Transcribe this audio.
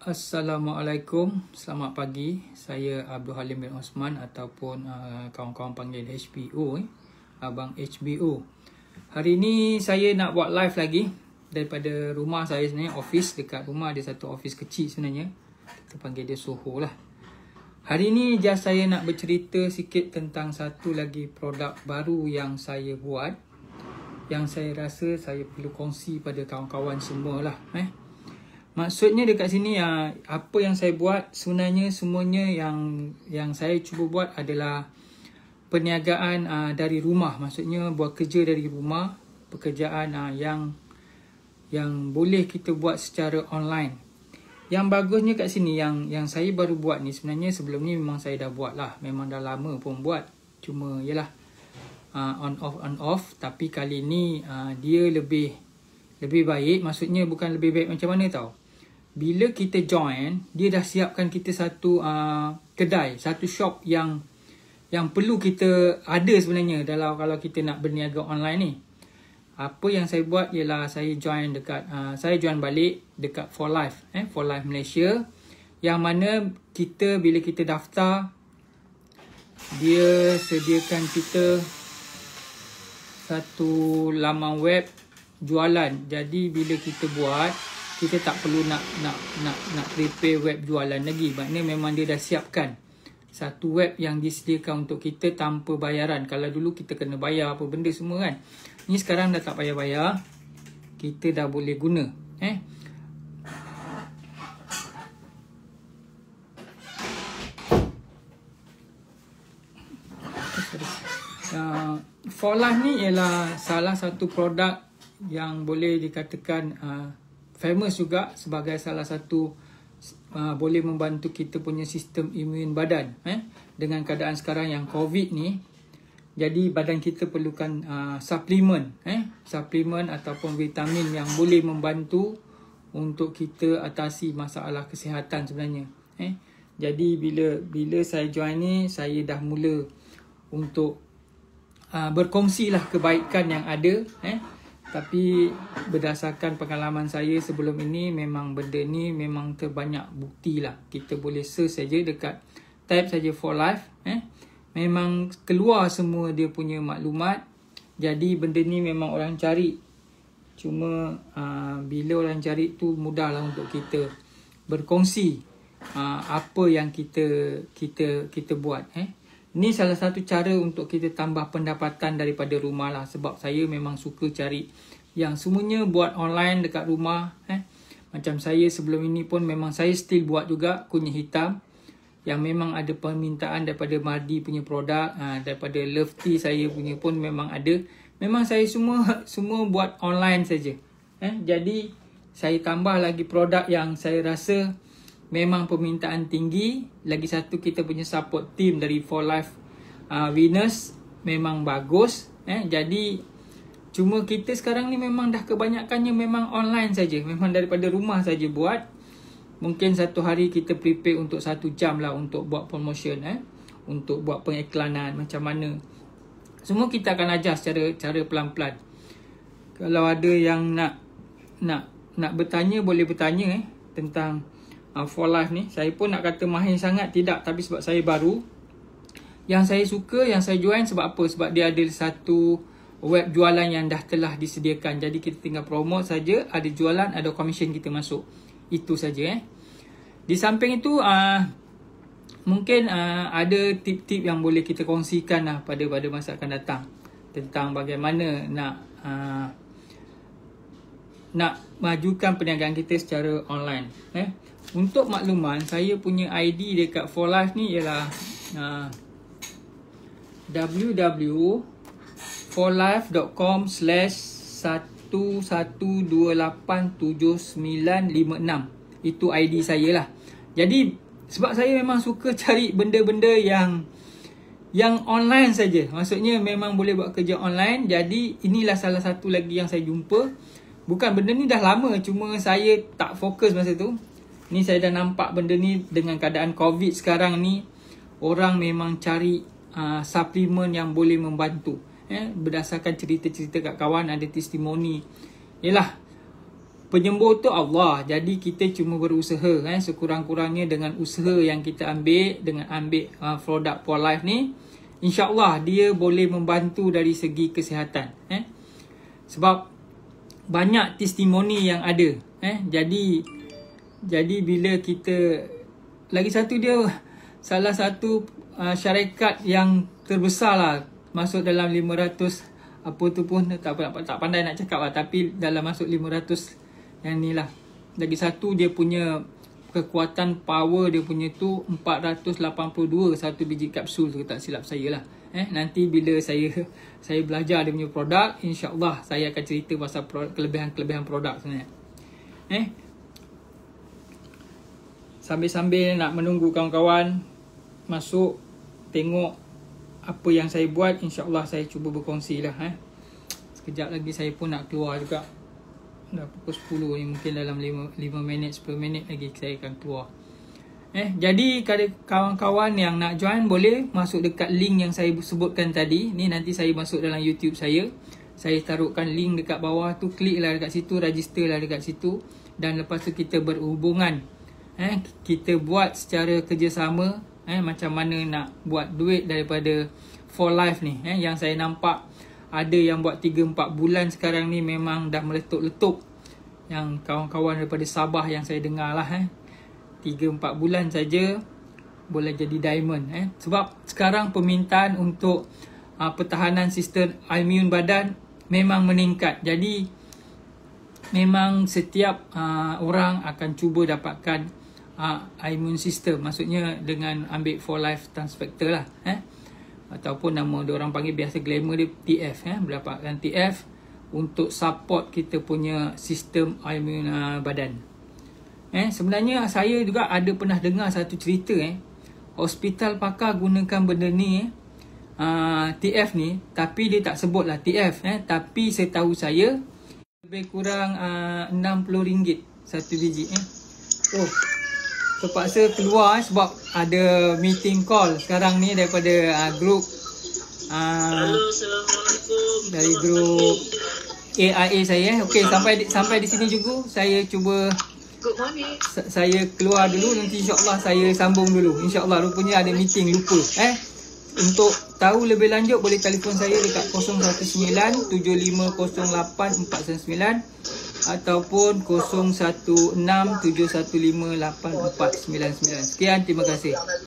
Assalamualaikum, selamat pagi. Saya Abdul Halim bin Osman ataupun uh, kawan-kawan panggil HBO, eh. Abang HBO. Hari ini saya nak buat live lagi daripada rumah saya sebenarnya, office dekat rumah ada satu office kecil sebenarnya. Kita panggil dia Soho lah. Hari ini just saya nak bercerita sikit tentang satu lagi produk baru yang saya buat yang saya rasa saya perlu kongsi pada kawan-kawan semua lah. Eh. Maksudnya dekat sini ya apa yang saya buat sebenarnya semuanya yang yang saya cuba buat adalah perniagaan uh, dari rumah maksudnya buat kerja dari rumah pekerjaan uh, yang yang boleh kita buat secara online. Yang bagusnya kat sini yang yang saya baru buat ni sebenarnya sebelum ni memang saya dah buat lah memang dah lama pun buat cuma yalah uh, ah, on off on off tapi kali ni uh, dia lebih lebih baik maksudnya bukan lebih baik macam mana tau bila kita join dia dah siapkan kita satu uh, kedai satu shop yang yang perlu kita ada sebenarnya dalam kalau kita nak berniaga online ni apa yang saya buat ialah saya join dekat uh, saya join balik dekat for life eh for life malaysia yang mana kita bila kita daftar dia sediakan kita satu laman web jualan jadi bila kita buat kita tak perlu nak nak nak nak prepare web jualan lagi. Maknanya memang dia dah siapkan satu web yang disediakan untuk kita tanpa bayaran. Kalau dulu kita kena bayar apa benda semua kan. Ni sekarang dah tak payah bayar. Kita dah boleh guna. Eh. Uh, for life ni ialah salah satu produk yang boleh dikatakan uh, famous juga sebagai salah satu uh, boleh membantu kita punya sistem imun badan eh dengan keadaan sekarang yang covid ni jadi badan kita perlukan uh, suplemen eh suplemen ataupun vitamin yang boleh membantu untuk kita atasi masalah kesihatan sebenarnya eh jadi bila bila saya join ni saya dah mula untuk uh, berkongsilah kebaikan yang ada eh tapi berdasarkan pengalaman saya sebelum ini memang benda ni memang terbanyak bukti lah. Kita boleh search saja dekat type saja for life. Eh. Memang keluar semua dia punya maklumat. Jadi benda ni memang orang cari. Cuma uh, bila orang cari tu mudahlah untuk kita berkongsi uh, apa yang kita kita kita buat. Eh. Ni salah satu cara untuk kita tambah pendapatan daripada rumah lah. Sebab saya memang suka cari yang semuanya buat online dekat rumah. Eh. Macam saya sebelum ini pun memang saya still buat juga kunyit hitam. Yang memang ada permintaan daripada Mardi punya produk. Ha, daripada Love Tea saya punya pun memang ada. Memang saya semua semua buat online saja. Eh. Jadi saya tambah lagi produk yang saya rasa memang permintaan tinggi. Lagi satu kita punya support team dari For Life uh, Venus memang bagus. Eh? Jadi cuma kita sekarang ni memang dah kebanyakannya memang online saja, memang daripada rumah saja buat. Mungkin satu hari kita prepare untuk satu jam lah untuk buat promotion eh. Untuk buat pengiklanan macam mana. Semua kita akan ajar secara cara pelan-pelan. Kalau ada yang nak nak nak bertanya boleh bertanya eh tentang uh, for life ni saya pun nak kata mahir sangat tidak tapi sebab saya baru yang saya suka yang saya join sebab apa sebab dia ada satu web jualan yang dah telah disediakan jadi kita tinggal promote saja ada jualan ada commission kita masuk itu saja eh di samping itu uh, mungkin uh, ada tip-tip yang boleh kita kongsikan lah pada pada masa akan datang tentang bagaimana nak uh, nak majukan perniagaan kita secara online eh untuk makluman saya punya ID dekat for life ni ialah uh, ha, www.forlife.com/1128.9.56 itu ID saya lah jadi sebab saya memang suka cari benda-benda yang yang online saja maksudnya memang boleh buat kerja online jadi inilah salah satu lagi yang saya jumpa Bukan benda ni dah lama cuma saya tak fokus masa tu. Ni saya dah nampak benda ni dengan keadaan COVID sekarang ni orang memang cari uh, suplemen yang boleh membantu. Eh berdasarkan cerita-cerita kat kawan ada testimoni. Yalah penyembuh tu Allah. Jadi kita cuma berusaha eh sekurang-kurangnya dengan usaha yang kita ambil dengan ambil uh, produk for life ni insya-Allah dia boleh membantu dari segi kesihatan eh. Sebab banyak testimoni yang ada eh jadi jadi bila kita lagi satu dia salah satu uh, syarikat yang terbesar lah masuk dalam 500 apa tu pun tak, apa, tak pandai nak cakap lah tapi dalam masuk 500 yang ni lah lagi satu dia punya kekuatan power dia punya tu 482 satu biji kapsul tu tak silap saya lah eh nanti bila saya saya belajar dia punya produk insyaallah saya akan cerita pasal kelebihan-kelebihan produk sebenarnya eh sambil-sambil nak menunggu kawan-kawan masuk tengok apa yang saya buat insyaallah saya cuba berkongsi lah, eh sekejap lagi saya pun nak keluar juga dah pukul 10 ni mungkin dalam 5 5 minit 10 minit lagi saya akan keluar. Eh, jadi kalau kawan-kawan yang nak join boleh masuk dekat link yang saya sebutkan tadi. Ni nanti saya masuk dalam YouTube saya. Saya taruhkan link dekat bawah tu, kliklah dekat situ, registerlah dekat situ dan lepas tu kita berhubungan. Eh, kita buat secara kerjasama eh macam mana nak buat duit daripada for life ni eh yang saya nampak ada yang buat 3-4 bulan sekarang ni memang dah meletup-letup yang kawan-kawan daripada Sabah yang saya dengar lah eh. 3-4 bulan saja boleh jadi diamond eh. Sebab sekarang permintaan untuk uh, pertahanan sistem imun badan memang meningkat. Jadi memang setiap uh, orang akan cuba dapatkan uh, imun sistem. Maksudnya dengan ambil for life transfector lah eh ataupun nama dia orang panggil biasa glamour dia TF ya eh? mendapatkan TF untuk support kita punya sistem imun uh, badan eh sebenarnya saya juga ada pernah dengar satu cerita eh hospital pakar gunakan benda ni eh? uh, ah, TF ni tapi dia tak sebutlah TF eh tapi saya tahu saya lebih kurang ah, uh, 60 ringgit satu biji eh oh terpaksa keluar eh, sebab ada meeting call sekarang ni daripada uh, group uh, dari group AIA saya. Eh. Okey sampai di, sampai di sini juga saya cuba saya keluar dulu nanti insyaAllah saya sambung dulu. InsyaAllah rupanya ada meeting lupa eh. Untuk tahu lebih lanjut boleh telefon saya dekat 019 7508 499 ataupun 0167158499. Sekian terima kasih.